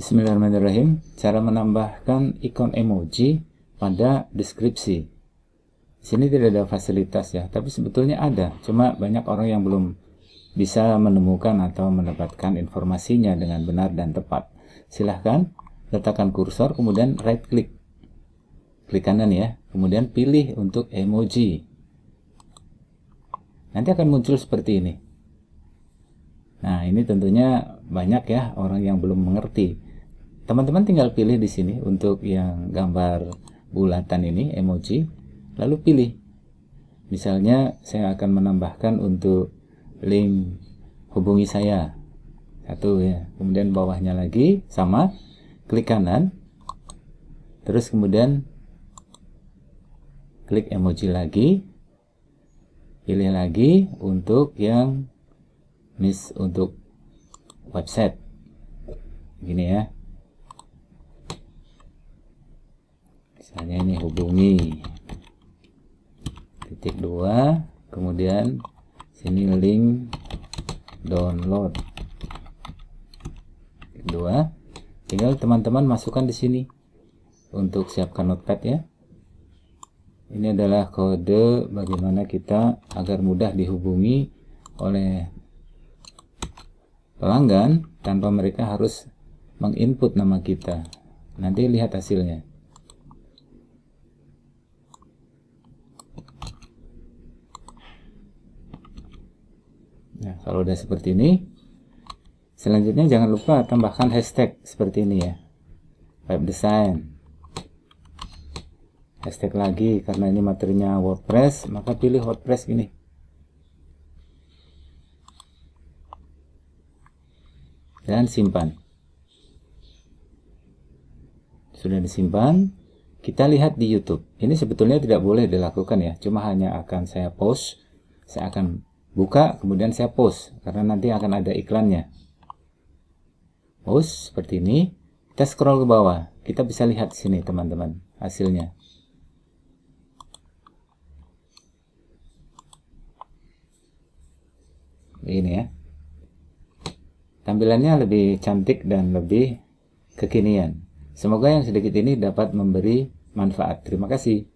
Bismillahirrahmanirrahim. Cara menambahkan ikon emoji pada deskripsi. Di sini tidak ada fasilitas ya, tapi sebetulnya ada. Cuma banyak orang yang belum bisa menemukan atau mendapatkan informasinya dengan benar dan tepat. Silahkan letakkan kursor, kemudian right click. Klik kanan ya, kemudian pilih untuk emoji. Nanti akan muncul seperti ini. Nah, ini tentunya banyak ya orang yang belum mengerti Teman-teman tinggal pilih di sini untuk yang gambar bulatan ini emoji, lalu pilih. Misalnya saya akan menambahkan untuk link hubungi saya satu ya kemudian bawahnya lagi sama klik kanan terus kemudian klik emoji lagi pilih lagi untuk yang miss untuk website gini ya misalnya ini hubungi titik dua kemudian sini link download dua tinggal teman-teman masukkan di sini untuk siapkan notepad ya ini adalah kode bagaimana kita agar mudah dihubungi oleh pelanggan tanpa mereka harus menginput nama kita nanti lihat hasilnya Nah, kalau udah seperti ini, selanjutnya jangan lupa tambahkan hashtag seperti ini ya. Web design. Hashtag lagi karena ini materinya WordPress, maka pilih WordPress ini. Dan simpan. Sudah disimpan. Kita lihat di YouTube. Ini sebetulnya tidak boleh dilakukan ya, cuma hanya akan saya post, saya akan buka kemudian saya post karena nanti akan ada iklannya post seperti ini kita scroll ke bawah kita bisa lihat sini teman-teman hasilnya ini ya tampilannya lebih cantik dan lebih kekinian semoga yang sedikit ini dapat memberi manfaat terima kasih